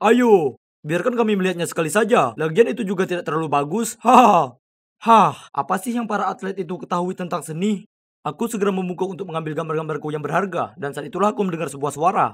Ayo, biarkan kami melihatnya sekali saja. Lagian itu juga tidak terlalu bagus. Hahaha. Hah, apa sih yang para atlet itu ketahui tentang seni? Aku segera membuka untuk mengambil gambar-gambarku yang berharga, dan saat itulah aku mendengar sebuah suara.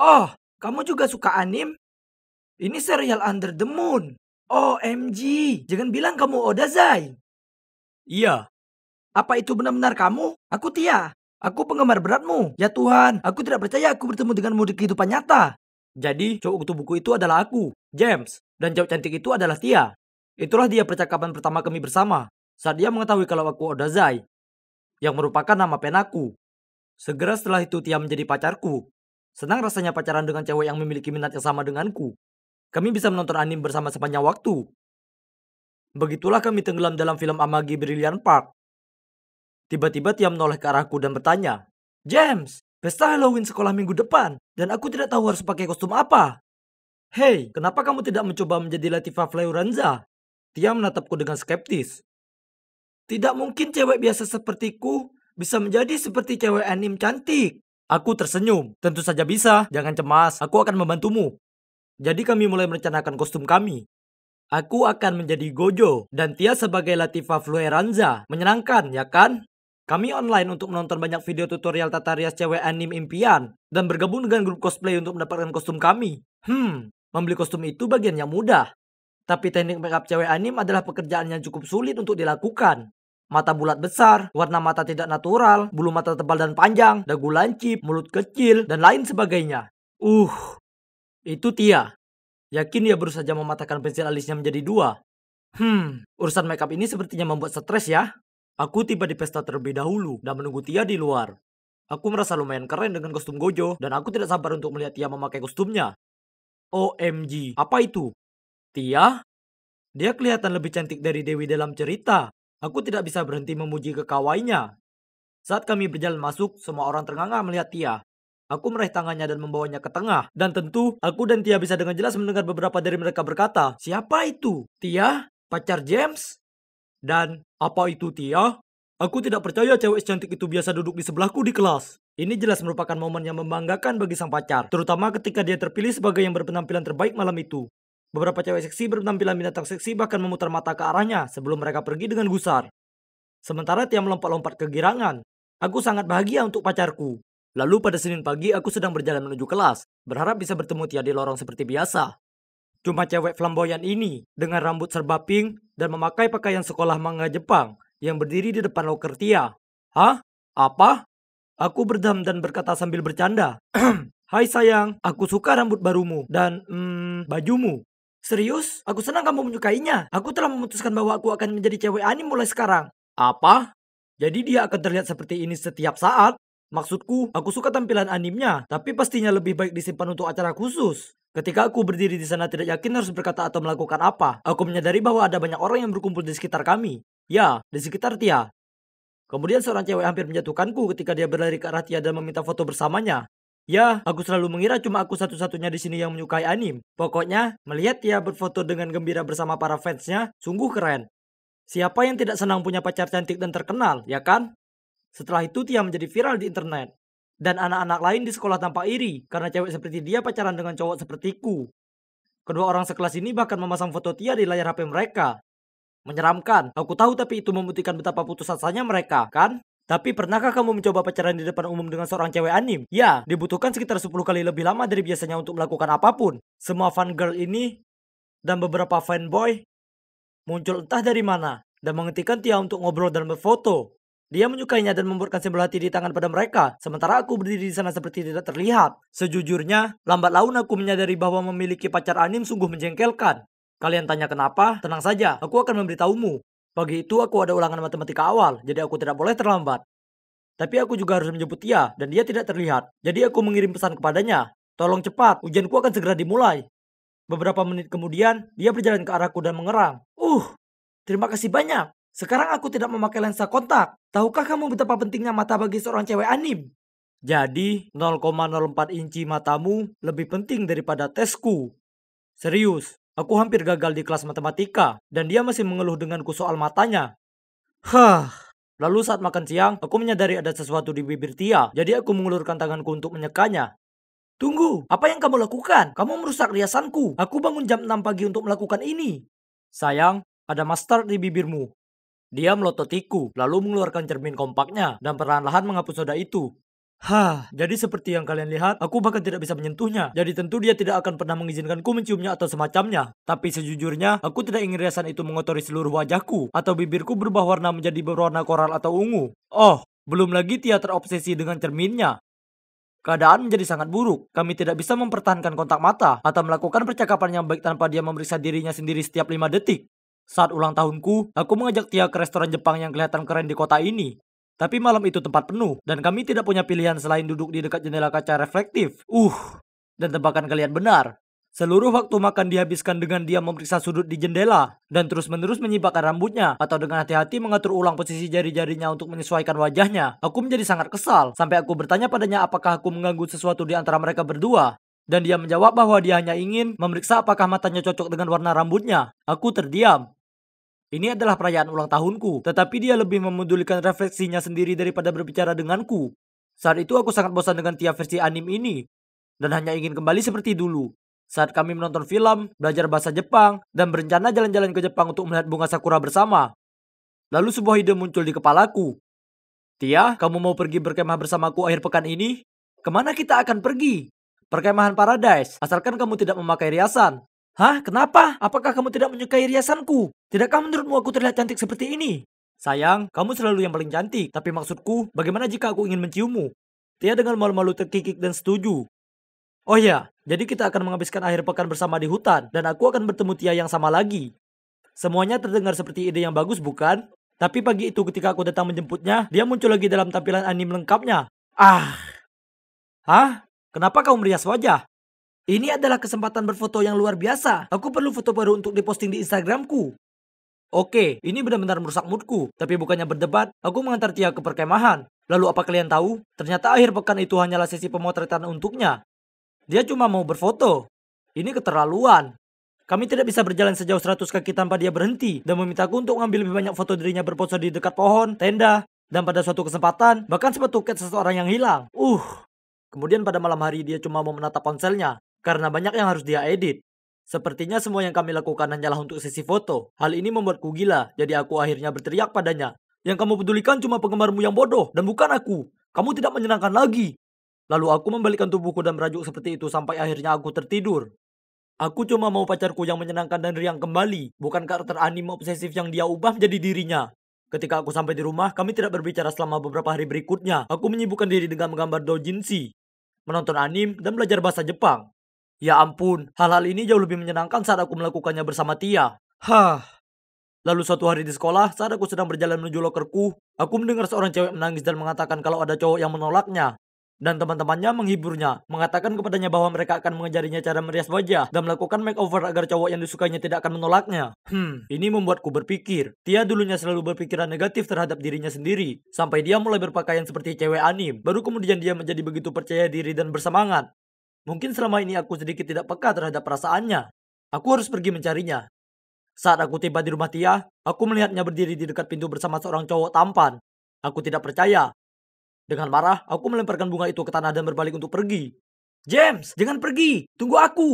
Oh, kamu juga suka anim? Ini serial Under the Moon. OMG, jangan bilang kamu Oda Zai. Iya. Apa itu benar-benar kamu? Aku Tia. Aku penggemar beratmu. Ya Tuhan, aku tidak percaya aku bertemu denganmu di kehidupan nyata. Jadi cowok buku itu adalah aku, James, dan cowok cantik itu adalah Tia. Itulah dia percakapan pertama kami bersama, saat dia mengetahui kalau aku Odazai, yang merupakan nama penaku. Segera setelah itu Tia menjadi pacarku. Senang rasanya pacaran dengan cewek yang memiliki minat yang sama denganku. Kami bisa menonton anime bersama sepanjang waktu. Begitulah kami tenggelam dalam film Amagi Brilliant Park. Tiba-tiba Tia menoleh ke arahku dan bertanya, James, Pesta Halloween sekolah minggu depan dan aku tidak tahu harus pakai kostum apa. Hei, kenapa kamu tidak mencoba menjadi Latifah Fleuranza? Tia menatapku dengan skeptis. Tidak mungkin cewek biasa sepertiku bisa menjadi seperti cewek anim cantik. Aku tersenyum. Tentu saja bisa. Jangan cemas. Aku akan membantumu. Jadi kami mulai merencanakan kostum kami. Aku akan menjadi Gojo dan Tia sebagai Latifah Flueranza. Menyenangkan, ya kan? Kami online untuk menonton banyak video tutorial tata rias cewek anime impian dan bergabung dengan grup cosplay untuk mendapatkan kostum kami. Hmm, membeli kostum itu bagian yang mudah. Tapi teknik makeup cewek anime adalah pekerjaan yang cukup sulit untuk dilakukan. Mata bulat besar, warna mata tidak natural, bulu mata tebal dan panjang, dagu lancip, mulut kecil, dan lain sebagainya. Uh, itu Tia. Yakin dia baru saja mematahkan pensil alisnya menjadi dua. Hmm, urusan makeup ini sepertinya membuat stres ya. Aku tiba di pesta terlebih dahulu dan menunggu Tia di luar. Aku merasa lumayan keren dengan kostum Gojo dan aku tidak sabar untuk melihat Tia memakai kostumnya. OMG, apa itu? Tia? Dia kelihatan lebih cantik dari Dewi dalam cerita. Aku tidak bisa berhenti memuji kekawainya. Saat kami berjalan masuk, semua orang ternganga melihat Tia. Aku meraih tangannya dan membawanya ke tengah. Dan tentu, aku dan Tia bisa dengan jelas mendengar beberapa dari mereka berkata, Siapa itu? Tia? Pacar James? Dan apa itu Tia? Aku tidak percaya cewek cantik itu biasa duduk di sebelahku di kelas. Ini jelas merupakan momen yang membanggakan bagi sang pacar, terutama ketika dia terpilih sebagai yang berpenampilan terbaik malam itu. Beberapa cewek seksi berpenampilan binatang seksi bahkan memutar mata ke arahnya sebelum mereka pergi dengan gusar. Sementara Tia melompat-lompat kegirangan. Aku sangat bahagia untuk pacarku. Lalu pada Senin pagi aku sedang berjalan menuju kelas, berharap bisa bertemu Tia di lorong seperti biasa. Cuma cewek flamboyan ini, dengan rambut serba pink, dan memakai pakaian sekolah manga Jepang yang berdiri di depan loker Tia. Hah? Apa? Aku berdam dan berkata sambil bercanda. Hai sayang, aku suka rambut barumu dan hmm, bajumu. Serius? Aku senang kamu menyukainya. Aku telah memutuskan bahwa aku akan menjadi cewek anime mulai sekarang. Apa? Jadi dia akan terlihat seperti ini setiap saat? Maksudku, aku suka tampilan animnya, tapi pastinya lebih baik disimpan untuk acara khusus. Ketika aku berdiri di sana tidak yakin harus berkata atau melakukan apa, aku menyadari bahwa ada banyak orang yang berkumpul di sekitar kami. Ya, di sekitar Tia. Kemudian seorang cewek hampir menjatuhkanku ketika dia berlari ke arah Tia dan meminta foto bersamanya. Ya, aku selalu mengira cuma aku satu-satunya di sini yang menyukai anim. Pokoknya, melihat Tia berfoto dengan gembira bersama para fansnya, sungguh keren. Siapa yang tidak senang punya pacar cantik dan terkenal, ya kan? Setelah itu Tia menjadi viral di internet dan anak-anak lain di sekolah tampak iri karena cewek seperti dia pacaran dengan cowok sepertiku. Kedua orang sekelas ini bahkan memasang foto Tia di layar HP mereka. Menyeramkan, aku tahu tapi itu membuktikan betapa putus asanya mereka, kan? Tapi pernahkah kamu mencoba pacaran di depan umum dengan seorang cewek anim? Ya, dibutuhkan sekitar 10 kali lebih lama dari biasanya untuk melakukan apapun. Semua fan girl ini dan beberapa fanboy muncul entah dari mana dan menghentikan Tia untuk ngobrol dan berfoto. Dia menyukainya dan membuatkan simbol hati di tangan pada mereka, sementara aku berdiri di sana seperti tidak terlihat. Sejujurnya, lambat laun aku menyadari bahwa memiliki pacar anim sungguh menjengkelkan. Kalian tanya kenapa? Tenang saja, aku akan memberitahumu. Pagi itu aku ada ulangan matematika awal, jadi aku tidak boleh terlambat. Tapi aku juga harus menjemput dia, dan dia tidak terlihat. Jadi aku mengirim pesan kepadanya. Tolong cepat, ujianku akan segera dimulai. Beberapa menit kemudian, dia berjalan ke arahku dan mengerang. Uh, terima kasih banyak. Sekarang aku tidak memakai lensa kontak. Tahukah kamu betapa pentingnya mata bagi seorang cewek anim? Jadi 0,04 inci matamu lebih penting daripada tesku. Serius, aku hampir gagal di kelas matematika dan dia masih mengeluh denganku soal matanya. Hah. Lalu saat makan siang, aku menyadari ada sesuatu di bibir Tia, jadi aku mengulurkan tanganku untuk menyekanya. Tunggu, apa yang kamu lakukan? Kamu merusak riasanku. Aku bangun jam 6 pagi untuk melakukan ini. Sayang, ada master di bibirmu. Dia melototiku, lalu mengeluarkan cermin kompaknya dan perlahan-lahan menghapus soda itu. Hah, jadi seperti yang kalian lihat, aku bahkan tidak bisa menyentuhnya. Jadi tentu dia tidak akan pernah mengizinkanku menciumnya atau semacamnya. Tapi sejujurnya, aku tidak ingin riasan itu mengotori seluruh wajahku, atau bibirku berubah warna menjadi berwarna koral atau ungu. Oh, belum lagi Tia terobsesi dengan cerminnya. Keadaan menjadi sangat buruk. Kami tidak bisa mempertahankan kontak mata atau melakukan percakapan yang baik tanpa dia memeriksa dirinya sendiri setiap lima detik. Saat ulang tahunku, aku mengajak Tia ke restoran Jepang yang kelihatan keren di kota ini. Tapi malam itu tempat penuh, dan kami tidak punya pilihan selain duduk di dekat jendela kaca reflektif. Uh, dan tebakan kalian benar. Seluruh waktu makan dihabiskan dengan dia memeriksa sudut di jendela dan terus-menerus menyibakkan rambutnya atau dengan hati-hati mengatur ulang posisi jari-jarinya untuk menyesuaikan wajahnya. Aku menjadi sangat kesal sampai aku bertanya padanya apakah aku mengganggu sesuatu di antara mereka berdua. Dan dia menjawab bahwa dia hanya ingin memeriksa apakah matanya cocok dengan warna rambutnya. Aku terdiam. Ini adalah perayaan ulang tahunku, tetapi dia lebih memedulikan refleksinya sendiri daripada berbicara denganku. Saat itu aku sangat bosan dengan tiap versi anime ini, dan hanya ingin kembali seperti dulu. Saat kami menonton film, belajar bahasa Jepang, dan berencana jalan-jalan ke Jepang untuk melihat bunga sakura bersama. Lalu sebuah ide muncul di kepalaku. Tia, kamu mau pergi berkemah bersamaku akhir pekan ini? Kemana kita akan pergi? Perkemahan Paradise, asalkan kamu tidak memakai riasan. Hah, kenapa? Apakah kamu tidak menyukai riasanku? Tidakkah menurutmu aku terlihat cantik seperti ini? Sayang, kamu selalu yang paling cantik, tapi maksudku, bagaimana jika aku ingin menciummu? Tia dengan malu-malu terkikik dan setuju. Oh ya, jadi kita akan menghabiskan akhir pekan bersama di hutan, dan aku akan bertemu Tia yang sama lagi. Semuanya terdengar seperti ide yang bagus, bukan? Tapi pagi itu ketika aku datang menjemputnya, dia muncul lagi dalam tampilan anime lengkapnya. Ah! Hah? Kenapa kau merias wajah? Ini adalah kesempatan berfoto yang luar biasa. Aku perlu foto baru untuk diposting di Instagramku. Oke, ini benar-benar merusak moodku. Tapi bukannya berdebat, aku mengantar Tia ke perkemahan. Lalu apa kalian tahu? Ternyata akhir pekan itu hanyalah sesi pemotretan untuknya. Dia cuma mau berfoto. Ini keterlaluan. Kami tidak bisa berjalan sejauh 100 kaki tanpa dia berhenti dan memintaku untuk mengambil lebih banyak foto dirinya berpose di dekat pohon, tenda, dan pada suatu kesempatan bahkan sepatu cat seseorang yang hilang. Uh, Kemudian pada malam hari dia cuma mau menatap ponselnya, karena banyak yang harus dia edit. Sepertinya semua yang kami lakukan hanyalah untuk sesi foto. Hal ini membuatku gila, jadi aku akhirnya berteriak padanya. Yang kamu pedulikan cuma penggemarmu yang bodoh dan bukan aku. Kamu tidak menyenangkan lagi. Lalu aku membalikkan tubuhku dan merajuk seperti itu sampai akhirnya aku tertidur. Aku cuma mau pacarku yang menyenangkan dan riang kembali, bukan karakter anime obsesif yang dia ubah menjadi dirinya. Ketika aku sampai di rumah, kami tidak berbicara selama beberapa hari berikutnya. Aku menyibukkan diri dengan menggambar doujinshi menonton anim dan belajar bahasa Jepang. Ya ampun, hal-hal ini jauh lebih menyenangkan saat aku melakukannya bersama Tia. Hah. Lalu suatu hari di sekolah, saat aku sedang berjalan menuju lokerku, aku mendengar seorang cewek menangis dan mengatakan kalau ada cowok yang menolaknya dan teman-temannya menghiburnya, mengatakan kepadanya bahwa mereka akan mengejarinya cara merias wajah dan melakukan makeover agar cowok yang disukainya tidak akan menolaknya. Hmm, ini membuatku berpikir. Tia dulunya selalu berpikiran negatif terhadap dirinya sendiri, sampai dia mulai berpakaian seperti cewek anim, baru kemudian dia menjadi begitu percaya diri dan bersemangat. Mungkin selama ini aku sedikit tidak peka terhadap perasaannya. Aku harus pergi mencarinya. Saat aku tiba di rumah Tia, aku melihatnya berdiri di dekat pintu bersama seorang cowok tampan. Aku tidak percaya, dengan marah, aku melemparkan bunga itu ke tanah dan berbalik untuk pergi. James, jangan pergi! Tunggu aku!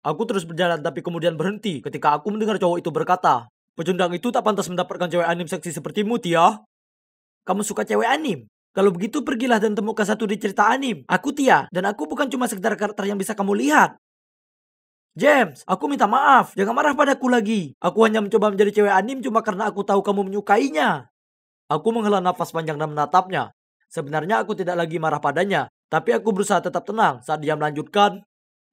Aku terus berjalan tapi kemudian berhenti ketika aku mendengar cowok itu berkata, Pecundang itu tak pantas mendapatkan cewek anim seksi sepertimu, Tia. Kamu suka cewek anim? Kalau begitu pergilah dan temukan satu di cerita anim. Aku Tia, dan aku bukan cuma sekedar karakter yang bisa kamu lihat. James, aku minta maaf. Jangan marah padaku lagi. Aku hanya mencoba menjadi cewek anim cuma karena aku tahu kamu menyukainya. Aku menghela nafas panjang dan menatapnya. Sebenarnya aku tidak lagi marah padanya, tapi aku berusaha tetap tenang saat dia melanjutkan.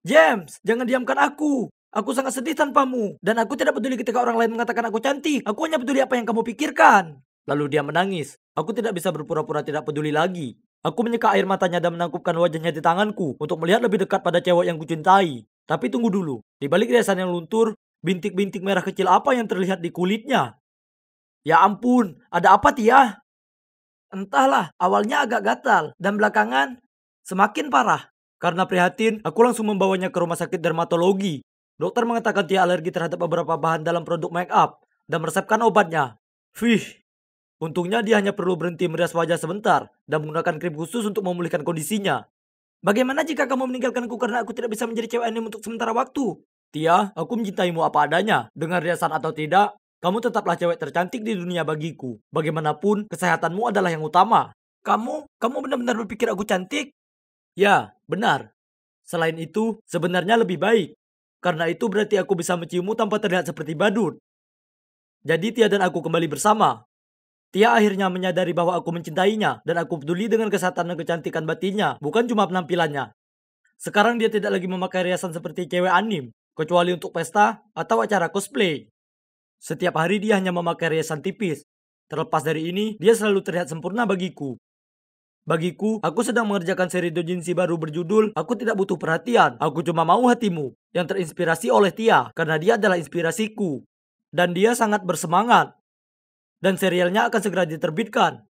James, jangan diamkan aku. Aku sangat sedih tanpamu. Dan aku tidak peduli ketika orang lain mengatakan aku cantik. Aku hanya peduli apa yang kamu pikirkan. Lalu dia menangis. Aku tidak bisa berpura-pura tidak peduli lagi. Aku menyeka air matanya dan menangkupkan wajahnya di tanganku untuk melihat lebih dekat pada cewek yang kucintai. Tapi tunggu dulu. Di balik riasan yang luntur, bintik-bintik merah kecil apa yang terlihat di kulitnya? Ya ampun, ada apa Tia? Entahlah, awalnya agak gatal dan belakangan semakin parah. Karena prihatin, aku langsung membawanya ke rumah sakit dermatologi. Dokter mengatakan dia alergi terhadap beberapa bahan dalam produk make up dan meresepkan obatnya. Fih, untungnya dia hanya perlu berhenti merias wajah sebentar dan menggunakan krim khusus untuk memulihkan kondisinya. Bagaimana jika kamu meninggalkanku karena aku tidak bisa menjadi cewek ini untuk sementara waktu? Tia, aku mencintaimu apa adanya. Dengan riasan atau tidak, kamu tetaplah cewek tercantik di dunia bagiku. Bagaimanapun, kesehatanmu adalah yang utama. Kamu, kamu benar-benar berpikir aku cantik? Ya, benar. Selain itu, sebenarnya lebih baik. Karena itu berarti aku bisa menciummu tanpa terlihat seperti badut. Jadi Tia dan aku kembali bersama. Tia akhirnya menyadari bahwa aku mencintainya dan aku peduli dengan kesehatan dan kecantikan batinnya, bukan cuma penampilannya. Sekarang dia tidak lagi memakai riasan seperti cewek anim, kecuali untuk pesta atau acara cosplay. Setiap hari dia hanya memakai riasan tipis. Terlepas dari ini, dia selalu terlihat sempurna bagiku. Bagiku, aku sedang mengerjakan seri doujinshi baru berjudul Aku Tidak Butuh Perhatian, Aku Cuma Mau Hatimu, yang terinspirasi oleh Tia, karena dia adalah inspirasiku. Dan dia sangat bersemangat. Dan serialnya akan segera diterbitkan.